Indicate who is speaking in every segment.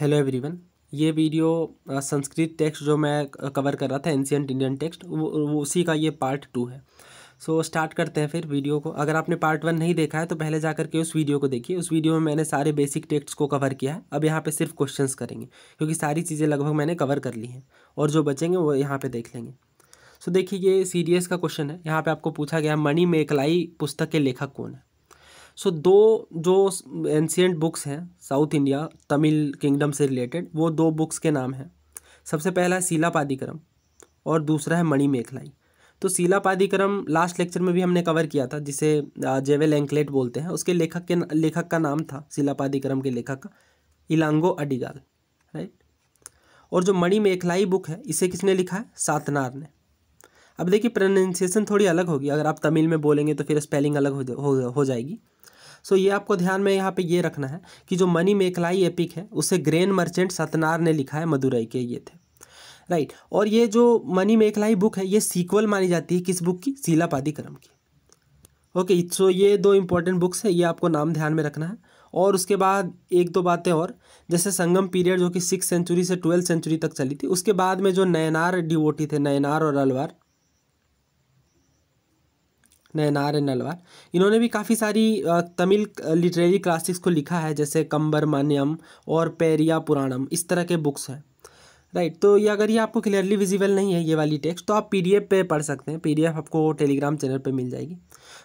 Speaker 1: Hello everyone ये video Sanskrit text जो मैं कवर कर रहा था एंशियंट इंडियन टेक्स्ट वो, उसी का ये पार्ट टू है सो so, स्टार्ट करते हैं फिर वीडियो को अगर आपने पार्ट वन नहीं देखा है तो पहले जा करके उस वीडियो को देखिए उस वीडियो में मैंने सारे बेसिक टेक्स्ट को कवर किया है अब यहाँ पर सिर्फ क्वेश्चन करेंगे क्योंकि सारी चीज़ें लगभग मैंने कवर कर ली हैं और जो बचेंगे वो यहाँ पर देख लेंगे सो so, देखिए ये सी का क्वेश्चन है यहाँ पर आपको पूछा गया मणि मेकलाई पुस्तक के लेखक कौन है सो so, दो जो एंशियंट बुक्स हैं साउथ इंडिया तमिल किंगडम से रिलेटेड वो दो बुक्स के नाम हैं सबसे पहला है शीलापादिक्रम और दूसरा है मणि मेखलाई तो शीलापादिक्रम लास्ट लेक्चर में भी हमने कवर किया था जिसे जेवेल एंकलेट बोलते हैं उसके लेखक के लेखक का नाम था शिलापादिक्रम के लेखक का इलांगो अडिगाल राइट और जो मणि मेखलाई बुक है इसे किसने लिखा है सातनार ने अब देखिए प्रोनाउंसिएशन थोड़ी अलग होगी अगर आप तमिल में बोलेंगे तो फिर स्पेलिंग अलग हो, हो, हो जाएगी सो so, ये आपको ध्यान में यहाँ पे ये रखना है कि जो मनी मेकलाई एपिक है उसे ग्रेन मर्चेंट सतनार ने लिखा है मदुरई के ये थे राइट और ये जो मनी मेकलाई बुक है ये सीक्वल मानी जाती है किस बुक की शीलापादी क्रम की ओके okay, सो so ये दो इंपॉर्टेंट बुक्स है ये आपको नाम ध्यान में रखना है और उसके बाद एक दो बातें और जैसे संगम पीरियड जो कि सिक्स सेंचुरी से ट्वेल्थ सेंचुरी तक चली थी उसके बाद में जो नयनार डिवोटी थे नयनार और अलवार नैनार एंड नलवार इन्होंने भी काफ़ी सारी तमिल लिटरेरी क्लासिक्स को लिखा है जैसे कम्बर मान्यम और पेरिया पुराणम इस तरह के बुक्स हैं राइट तो ये अगर ये आपको क्लियरली विजिबल नहीं है ये वाली टेक्स्ट तो आप पीडीएफ पे पढ़ सकते हैं पीडीएफ आपको टेलीग्राम चैनल पे मिल जाएगी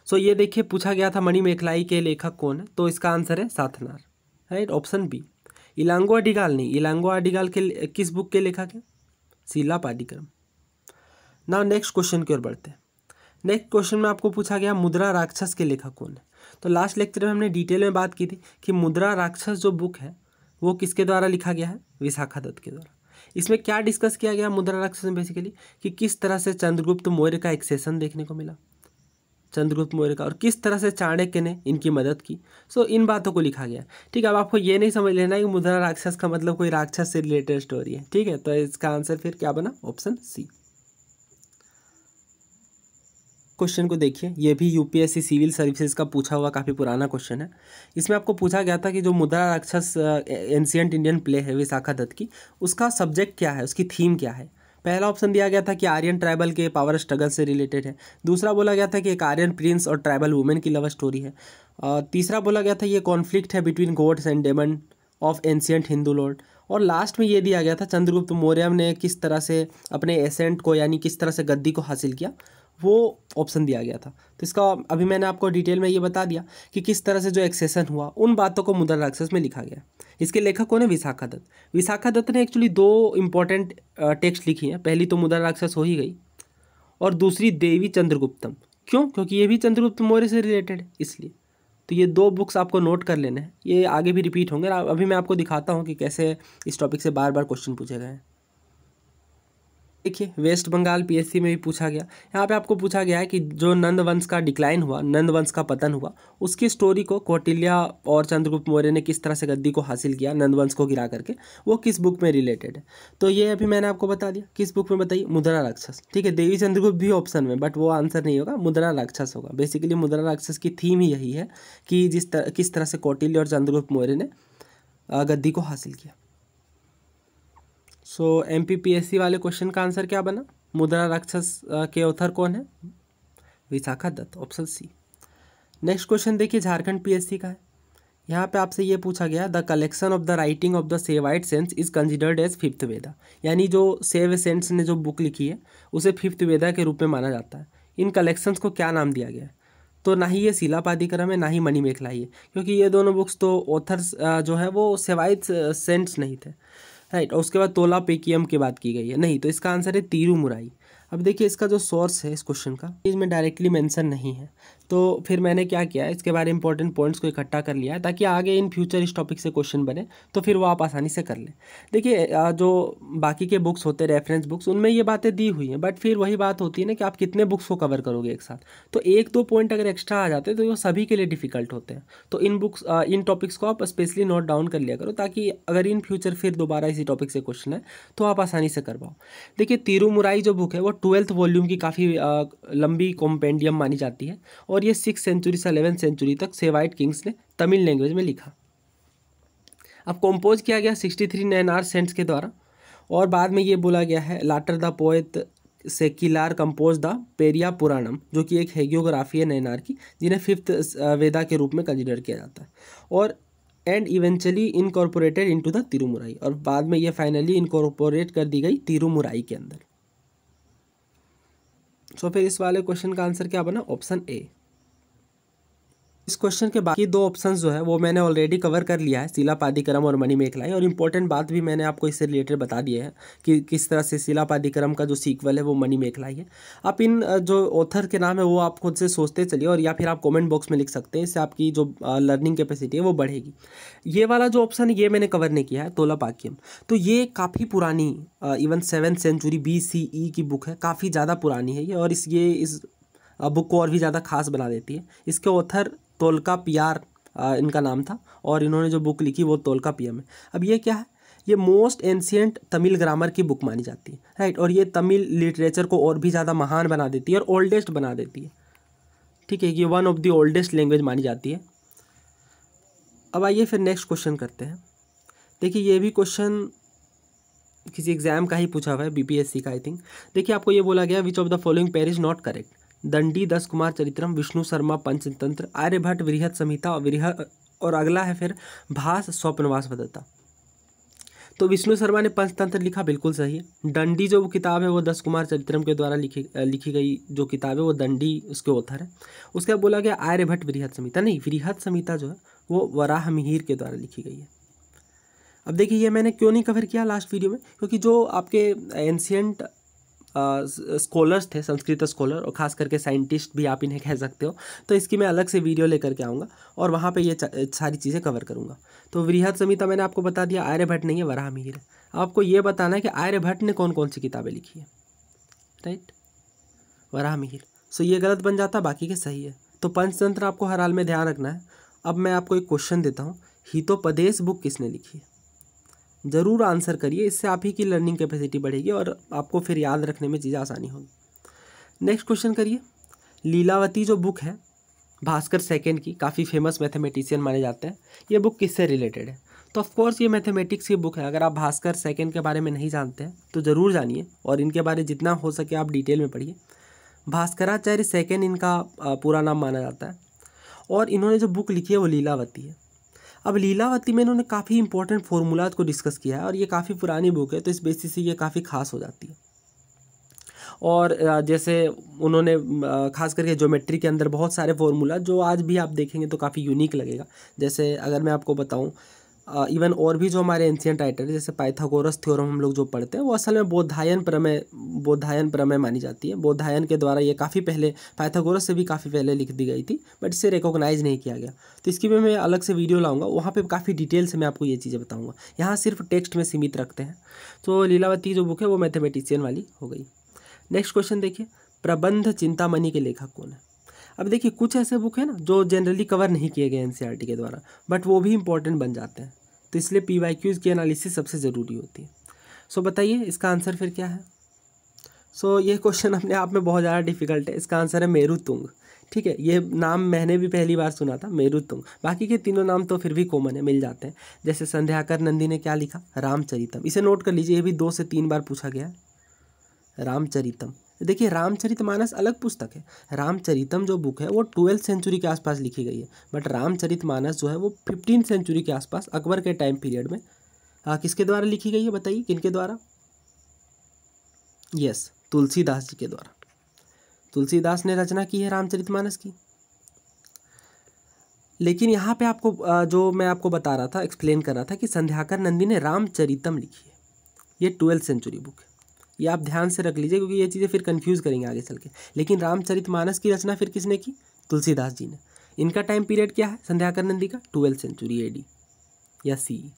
Speaker 1: सो so, ये देखिए पूछा गया था मणि मेखलाई के लेखक कौन है तो इसका आंसर है Sathanar right option B Ilango Adigal नहीं इलांगो अडिगाल के किस बुक के लेखक है शीला पाडिक्रम ना नेक्स्ट क्वेश्चन की ओर बढ़ते हैं नेक्स्ट क्वेश्चन में आपको पूछा गया मुद्रा राक्षस के लेखक कौन है तो लास्ट लेक्चर में हमने डिटेल में बात की थी कि मुद्रा राक्षस जो बुक है वो किसके द्वारा लिखा गया है विशाखा दत्त के द्वारा इसमें क्या डिस्कस किया गया मुद्रा राक्षस में बेसिकली कि किस तरह से चंद्रगुप्त मौर्य का सेशन देखने को मिला चंद्रगुप्त मौर्य का और किस तरह से चाणक्य ने इनकी मदद की सो इन बातों को लिखा गया ठीक है अब आपको ये नहीं समझ लेना है कि मुद्रा राक्षस का मतलब कोई राक्षस से रिलेटेड स्टोरी है ठीक है तो इसका आंसर फिर क्या बना ऑप्शन सी क्वेश्चन को देखिए ये भी यूपीएससी सिविल सर्विसेज का पूछा हुआ काफ़ी पुराना क्वेश्चन है इसमें आपको पूछा गया था कि जो मुद्रा राक्षस एंशियंट इंडियन प्ले है विशाखा दत्त की उसका सब्जेक्ट क्या है उसकी थीम क्या है पहला ऑप्शन दिया गया था कि आर्यन ट्राइबल के पावर स्ट्रगल से रिलेटेड है दूसरा बोला गया था कि एक आर्यन प्रिंस और ट्राइबल वुमेन की लव स्टोरी है तीसरा बोला गया था ये कॉन्फ्लिक्ट है between gods and demon of ancient Hindu lord और लास्ट में ये दिया गया था चंद्रगुप्त मौर्य ने किस तरह से अपने एसेंट को यानी किस तरह से गद्दी को हासिल किया वो ऑप्शन दिया गया था तो इसका अभी मैंने आपको डिटेल में ये बता दिया कि किस तरह से जो एक्सेसन हुआ उन बातों को मुद्रा राक्षस में लिखा गया इसके लेखक कौन है विशाखा दत्त विशाखा दत्त ने एक्चुअली दो इम्पॉर्टेंट टेक्स्ट लिखी हैं पहली तो मुद्रा राक्षस हो ही गई और दूसरी देवी चंद्रगुप्तम क्यों क्योंकि ये भी चंद्रगुप्त मौर्य से रिलेटेड है इसलिए तो ये दो बुक्स आपको नोट कर लेने हैं ये आगे भी रिपीट होंगे अभी मैं आपको दिखाता हूँ कि कैसे इस टॉपिक से बार बार क्वेश्चन पूछे गए हैं देखिए वेस्ट बंगाल पीएससी में भी पूछा गया यहाँ पे आपको पूछा गया है कि जो नंद वंश का डिक्लाइन हुआ नंद वंश का पतन हुआ उसकी स्टोरी को कौटिल्या और चंद्रगुप्त मौर्य ने किस तरह से गद्दी को हासिल किया नंद वंश को गिरा करके वो किस बुक में रिलेटेड है तो ये अभी मैंने आपको बता दिया किस बुक में बताइए मुद्रा राक्षस ठीक है देवी चंद्रगुप्त भी ऑप्शन में बट वो आंसर नहीं होगा मुद्रा राक्षस होगा बेसिकली मुद्रा राक्षस की थीम ही यही है कि जिस तरह किस तरह से कौटिल्य और चंद्रगुप्त मौर्य ने गद्दी को हासिल किया सो एम एमपीपीएससी वाले क्वेश्चन का आंसर क्या बना मुद्रा राक्षस के ऑथर कौन है Vishakha Datta option C next question देखिए झारखंड पीएससी का है यहाँ पे आपसे ये पूछा गया the collection of the writing of the Saivite saints is considered as fifth Veda यानी जो सेव सेंस ने जो बुक लिखी है उसे फिफ्थ वेदा के रूप में माना जाता है इन कलेक्शंस को क्या नाम दिया गया है तो ना ही ये शिलापादिक्रम है ना ही मणिमेखला ही है क्योंकि ये दोनों बुक्स तो ऑथर्स जो है वो सेवाइट सेंट्स नहीं थे राइट और उसके बाद तोला पेकियम की बात की गई है नहीं तो इसका आंसर है तिरुमुराई अब देखिए इसका जो सोर्स है इस क्वेश्चन का इसमें डायरेक्टली मेंशन नहीं है तो फिर मैंने क्या किया इसके बारे में इंपॉर्टेंट पॉइंट्स को इकट्ठा कर लिया ताकि आगे इन फ्यूचर इस टॉपिक से क्वेश्चन बने तो फिर वो आप आसानी से कर लें देखिए जो बाकी के बुक्स होते रेफरेंस बुक्स उनमें ये बातें दी हुई हैं बट फिर वही बात होती है ना कि आप कितने बुक्स को कवर करोगे एक साथ तो एक दो पॉइंट अगर एक्स्ट्रा आ जाते तो वो सभी के लिए डिफिकल्ट होते हैं तो इन बुक्स इन टॉपिक्स को आप स्पेशली नोट डाउन कर लिया करो ताकि अगर इन फ्यूचर फिर दोबारा इसी टॉपिक से क्वेश्चन है तो आप आसानी से करवाओ देखिए तिरुमुराई जो बुक है वो ट्वेल्थ वॉल्यूम की काफ़ी लंबी कॉम्पेंडियम मानी जाती है और ये सिक्स सेंचुरी से अलेवेंथ सेंचुरी तक सेवाइट किंग्स ने तमिल लैंग्वेज में लिखा अब कंपोज किया गया sixty three Nayanar saints के द्वारा और बाद में ये बोला गया है later the poet Sekkizhar compose the Periya Puranam जो कि एक हेगियोग्राफी है नैनार की जिन्हें फिफ्थ वेदा के रूप में कंसिडर किया जाता है और and eventually incorporated into the Tirumurai और बाद में ये फाइनली इनकॉर्पोरेट कर दी गई तिरुमुराई के अंदर सो फिर इस वाले क्वेश्चन का आंसर क्या बना ऑप्शन ए इस क्वेश्चन के बाकी दो ऑप्शंस जो है वो मैंने ऑलरेडी कवर कर लिया है शिला पादिक्रम और मणि मेखलाई और इम्पोर्टेंट बात भी मैंने आपको इससे रिलेटेड बता दिया है कि किस तरह से शिला पादिक्रम का जो सीक्वल है वो मणि मेखलाई है आप इन जो ऑथर के नाम है वो आप खुद से सोचते चलिए और या फिर आप कॉमेंट बॉक्स में लिख सकते हैं इससे आपकी जो लर्निंग कैपेसिटी है वो बढ़ेगी ये वाला जो ऑप्शन है ये मैंने कवर नहीं किया है तोला पाक्यम तो ये काफ़ी पुरानी even seven century B C E की बुक है काफ़ी ज़्यादा पुरानी है ये और इस ये इस बुक को और भी ज़्यादा खास बना देती है इसके ऑथर तोलका पियार इनका नाम था और इन्होंने जो बुक लिखी वो तोलका पीएम है अब ये क्या है ये मोस्ट एंशियंट तमिल ग्रामर की बुक मानी जाती है राइट और ये तमिल लिटरेचर को और भी ज़्यादा महान बना देती है और ओल्डेस्ट बना देती है ठीक है ये one of the oldest language मानी जाती है अब आइए फिर नेक्स्ट क्वेश्चन करते हैं देखिए ये भी क्वेश्चन किसी एग्जाम का ही पूछा हुआ है बीपीएससी का आई थिंक देखिए आपको ये बोला गया which of the following pair is not correct Dandi Dasha Kumara चरित्रम Vishnu Sharma Panchatantra Aryabhata वृहत संहिता और और अगला है फिर भास स्वप्नवास बदलता तो विष्णु शर्मा ने पंचतंत्र लिखा बिल्कुल सही दंडी जो किताब है वो दस कुमार चरित्रम के द्वारा लिखी लिखी गई जो किताब है वो दंडी उसके ऑथर है उसके बाद बोला गया आर्यभट्ट वृहत संहिता नहीं वृहत संहिता जो है वो वराह मिहिर के द्वारा लिखी गई है अब देखिए ये मैंने क्यों नहीं कवर किया लास्ट वीडियो में क्योंकि जो आपके एंशियंट स्कॉलर्स थे संस्कृत स्कॉलर और ख़ास करके साइंटिस्ट भी आप इन्हें कह सकते हो तो इसकी मैं अलग से वीडियो लेकर के आऊँगा और वहाँ पर ये सारी चीज़ें कवर करूँगा तो वृहद संहिता मैंने आपको बता दिया आर्यभट्ट नहीं है वराह मिहिर है आपको ये बताना है कि आर्यभट्ट ने कौन कौन सी किताबें लिखी है राइट वराह मिहिर सो ये गलत बन जाता बाकी के सही है तो पंचतंत्र आपको हर हाल में ध्यान रखना है अब मैं आपको एक क्वेश्चन देता हूँ हितोपदेश बुक किसने लिखी है ज़रूर आंसर करिए इससे आप ही की लर्निंग कैपेसिटी बढ़ेगी और आपको फिर याद रखने में चीज़ें आसानी होगी नेक्स्ट क्वेश्चन करिए लीलावती जो बुक है भास्कर सेकेंड की काफ़ी फेमस मैथमेटिशियन माने जाते हैं ये बुक किससे रिलेटेड है तो ऑफकोर्स ये मैथमेटिक्स की बुक है अगर आप भास्कर सेकेंड के बारे में नहीं जानते हैं तो ज़रूर जानिए और इनके बारे जितना हो सके आप डिटेल में पढ़िए भास्कराचार्य सेकेंड इनका पूरा नाम माना जाता है और इन्होंने जो बुक लिखी है वो लीलावती है अब लीलावती में इन्होंने काफ़ी इंपॉर्टेंट फॉर्मूलाज को डिस्कस किया है और ये काफ़ी पुरानी बुक है तो इस बेसिस से ये काफ़ी खास हो जाती है और जैसे उन्होंने खास करके ज्योमेट्री के अंदर बहुत सारे फॉर्मूला जो आज भी आप देखेंगे तो काफ़ी यूनिक लगेगा जैसे अगर मैं आपको बताऊं इवन और भी जो हमारे एंशियंट राइटर जैसे पाइथागोरस थ्योरम हम लोग जो पढ़ते हैं वो असल में बोधायन प्रमेय बोधायन प्रमेय मानी जाती है बोधायन के द्वारा ये काफ़ी पहले पाइथागोरस से भी काफ़ी पहले लिख दी गई थी बट इसे रिकॉग्नाइज नहीं किया गया तो इसकी भी मैं अलग से वीडियो लाऊंगा वहाँ पर काफ़ी डिटेल से मैं आपको ये चीज़ें बताऊँगा यहाँ सिर्फ टेक्स्ट में सीमित रखते हैं तो लीलावती जो बुक है वो मैथमेटिशियन वाली हो गई नेक्स्ट क्वेश्चन देखिए प्रबंध चिंतामणि के लेखक कौन है अब देखिए कुछ ऐसे बुक हैं ना जो जनरली कवर नहीं किए गए एन e के द्वारा बट वो भी इंपॉर्टेंट बन जाते हैं तो इसलिए पी वाई क्यूज़ की एनालिसिस सबसे ज़रूरी होती है सो बताइए इसका आंसर फिर क्या है सो so, ये क्वेश्चन अपने आप में बहुत ज़्यादा डिफिकल्ट है इसका आंसर है तुंग ठीक है ये नाम मैंने भी पहली बार सुना था तुंग बाकी के तीनों नाम तो फिर भी कॉमन है मिल जाते हैं जैसे संध्याकर नंदी ने क्या लिखा रामचरितम इसे नोट कर लीजिए ये भी दो से तीन बार पूछा गया है रामचरितम देखिए रामचरितमानस अलग पुस्तक है रामचरितम जो बुक है वो ट्वेल्थ सेंचुरी के आसपास लिखी गई है बट रामचरितमानस जो है वो फिफ्टीन सेंचुरी के आसपास अकबर के टाइम पीरियड में आ, किसके द्वारा लिखी गई है बताइए किनके द्वारा यस तुलसीदास जी के द्वारा तुलसीदास ने रचना की है रामचरितमानस की लेकिन यहाँ पे आपको जो मैं आपको बता रहा था एक्सप्लेन कर रहा था कि संध्याकर नंदी ने रामचरितम लिखी है ये ट्वेल्थ सेंचुरी बुक है ये आप ध्यान से रख लीजिए क्योंकि ये चीज़ें फिर कन्फ्यूज़ करेंगे आगे चल के लेकिन रामचरित मानस की रचना फिर किसने की तुलसीदास जी ने इनका टाइम पीरियड क्या है संध्याकर नंदी का ट्वेल्थ सेंचुरी ए डी या सी e।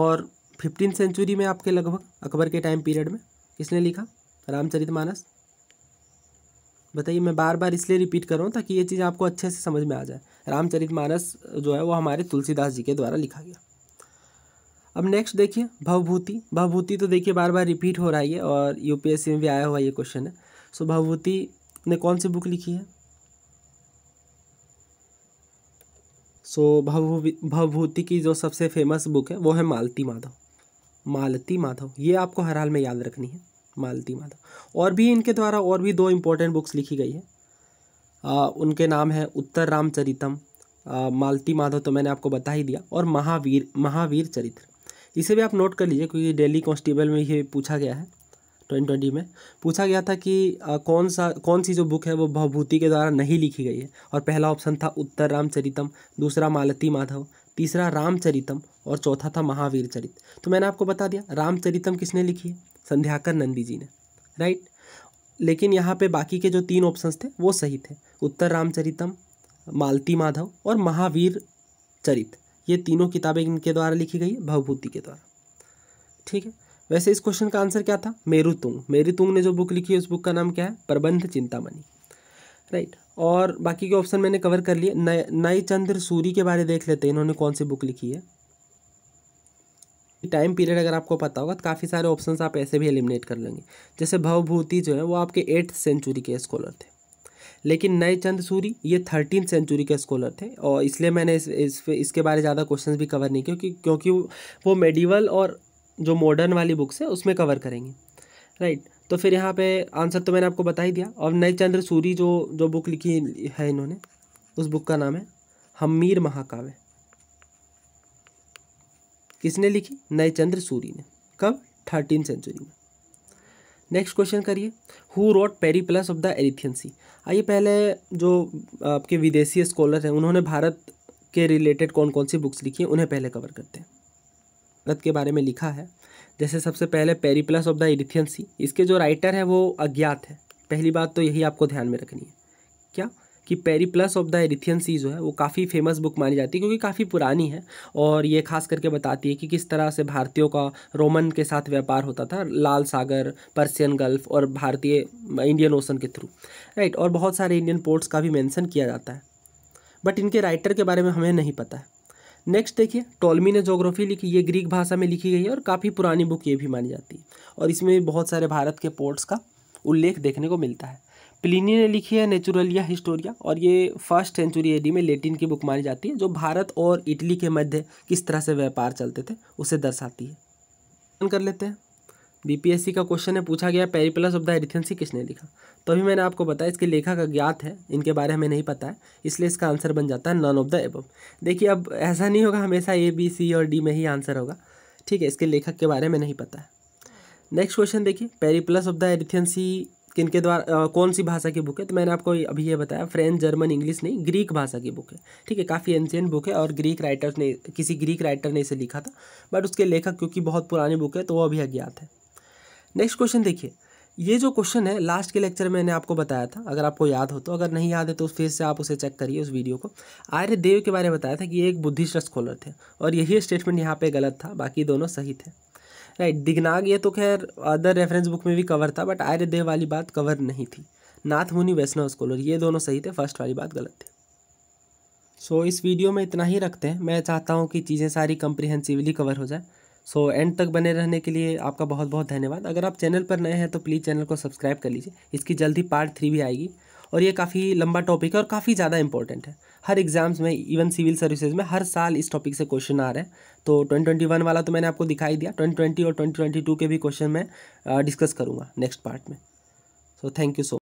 Speaker 1: और फिफ्टीन सेंचुरी में आपके लगभग अकबर के टाइम पीरियड में किसने लिखा रामचरित मानस बताइए मैं बार बार इसलिए रिपीट कर रहा हूँ ताकि ये चीज़ आपको अच्छे से समझ में आ जाए रामचरित मानस जो है वो हमारे तुलसीदास जी के द्वारा लिखा गया अब नेक्स्ट देखिए भवभूति भवभूति तो देखिए बार बार रिपीट हो रहा है और यूपीएससी में भी आया हुआ ये क्वेश्चन है सो भवभूति ने कौन सी बुक लिखी है सो भव भवभूति की जो सबसे फेमस बुक है वो है मालती माधव मालती माधव ये आपको हर हाल में याद रखनी है मालती माधव और भी इनके द्वारा और भी दो इम्पोर्टेंट बुक्स लिखी गई है आ, उनके नाम है उत्तर रामचरितम मालती माधव तो मैंने आपको बता ही दिया और महावीर महावीर चरित्र इसे भी आप नोट कर लीजिए क्योंकि डेली कॉन्स्टेबल में ये पूछा गया है ट्वेंटी ट्वेंटी में पूछा गया था कि आ, कौन सा कौन सी जो बुक है वो भवभूति के द्वारा नहीं लिखी गई है और पहला ऑप्शन था उत्तर रामचरितम दूसरा मालती माधव तीसरा रामचरितम और चौथा था महावीर चरित तो मैंने आपको बता दिया रामचरितम किसने लिखी है संध्याकर नंदी जी ने राइट लेकिन यहाँ पे बाकी के जो तीन ऑप्शंस थे वो सही थे उत्तर रामचरितम मालती माधव और महावीर चरित ये तीनों किताबें इनके द्वारा लिखी गई है भवभूति के द्वारा ठीक है वैसे इस क्वेश्चन का आंसर क्या था मेरुतुंग मेरुतुंग ने जो बुक लिखी है उस बुक का नाम क्या है प्रबंध चिंतामणि राइट और बाकी के ऑप्शन मैंने कवर कर लिए नए नए चंद्र सूरी के बारे देख लेते हैं इन्होंने कौन सी बुक लिखी है टाइम पीरियड अगर आपको पता होगा तो काफ़ी सारे ऑप्शन आप ऐसे भी एलिमिनेट कर लेंगे जैसे भवभूति जो है वो आपके एट्थ सेंचुरी के स्कॉलर थे लेकिन नए चंद सूरी ये थर्टीन सेंचुरी के स्कॉलर थे और इसलिए मैंने इस, इस इसके बारे ज़्यादा क्वेश्चन भी कवर नहीं किया क्योंकि क्योंकि वो मेडिवल और जो मॉडर्न वाली बुक्स है उसमें कवर करेंगे राइट तो फिर यहाँ पे आंसर तो मैंने आपको बता ही दिया और नए चंद्र सूरी जो जो बुक लिखी है इन्होंने उस बुक का नाम है हमीर महाकाव्य किसने लिखी नए चंद्र सूरी ने कब थर्टीन सेंचुरी में नेक्स्ट क्वेश्चन करिए who wrote Periplus of the Erythraean sea आइए पहले जो आपके विदेशी स्कॉलर हैं उन्होंने भारत के रिलेटेड कौन कौन सी बुक्स लिखी हैं उन्हें पहले कवर करते हैं भारत के बारे में लिखा है जैसे सबसे पहले Periplus of the Erythraean sea इसके जो राइटर हैं वो अज्ञात है पहली बात तो यही आपको ध्यान में रखनी है क्या कि Periplus of the Erythraean sea जो है वो काफ़ी फेमस बुक मानी जाती है क्योंकि काफ़ी पुरानी है और ये खास करके बताती है कि किस तरह से भारतीयों का रोमन के साथ व्यापार होता था लाल सागर पर्सियन गल्फ और भारतीय इंडियन ओशन के थ्रू राइट और बहुत सारे इंडियन पोर्ट्स का भी मैंसन किया जाता है बट इनके राइटर के बारे में हमें नहीं पता है नेक्स्ट देखिए टॉलमी ने जोग्राफी लिखी ये ग्रीक भाषा में लिखी गई है और काफ़ी पुरानी बुक ये भी मानी जाती है और इसमें भी बहुत सारे भारत के पोर्ट्स का उल्लेख देखने को मिलता है प्लिनी ने लिखी है नेचुरलिया हिस्टोरिया और ये फर्स्ट सेंचुरी एडी में लेटिन की बुक मानी जाती है जो भारत और इटली के मध्य किस तरह से व्यापार चलते थे उसे दर्शाती है कर लेते हैं बीपीएससी का क्वेश्चन है पूछा गया पेरिप्लस ऑफ द एरिथेंसी किसने लिखा तो अभी मैंने आपको बताया इसके लेखक अज्ञात है इनके बारे में नहीं पता है इसलिए इसका आंसर बन जाता है नॉन ऑफ द एबम देखिए अब ऐसा नहीं होगा हमेशा ए बी सी और डी में ही आंसर होगा ठीक है इसके लेखक के बारे में नहीं पता है नेक्स्ट क्वेश्चन देखिए पेरिप्लस ऑफ द एरिथेंसी किन के द्वारा कौन सी भाषा की बुक है तो मैंने आपको अभी ये बताया फ्रेंच जर्मन इंग्लिश नहीं ग्रीक भाषा की बुक है ठीक है काफ़ी एंशियंट बुक है और ग्रीक राइटर्स ने किसी ग्रीक राइटर ने इसे लिखा था बट उसके लेखक क्योंकि बहुत पुरानी बुक है तो वो अभी अज्ञात है नेक्स्ट क्वेश्चन देखिए ये जो क्वेश्चन है लास्ट के लेक्चर में मैंने आपको बताया था अगर आपको याद हो तो अगर नहीं याद है तो फिर से आप उसे चेक करिए उस वीडियो को आर्य देव के बारे में बताया था कि ये एक बुद्धिस्ट स्कॉलर थे और यही स्टेटमेंट यहाँ पे गलत था बाकी दोनों सही थे राइट दिग्नाग ये तो खैर अदर रेफरेंस बुक में भी कवर था बट आर्य वाली बात कवर नहीं थी नाथ मुनि वैष्णव स्कॉलर ये दोनों सही थे फर्स्ट वाली बात गलत थी सो so, इस वीडियो में इतना ही रखते हैं मैं चाहता हूँ कि चीज़ें सारी कंप्रिहेंसिवली कवर हो जाए सो so, एंड तक बने रहने के लिए आपका बहुत बहुत धन्यवाद अगर आप चैनल पर नए हैं तो प्लीज़ चैनल को सब्सक्राइब कर लीजिए इसकी जल्दी पार्ट थ्री भी आएगी और ये काफ़ी लंबा टॉपिक है और काफ़ी ज़्यादा इंपॉर्टेंट है हर एग्ज़ाम्स में इवन सिविल सर्विसेज में हर साल इस टॉपिक से क्वेश्चन आ रहे हैं तो 2021 वाला तो मैंने आपको दिखाई दिया 2020 और 2022 के भी क्वेश्चन मैं डिस्कस करूँगा नेक्स्ट पार्ट में सो थैंक यू सो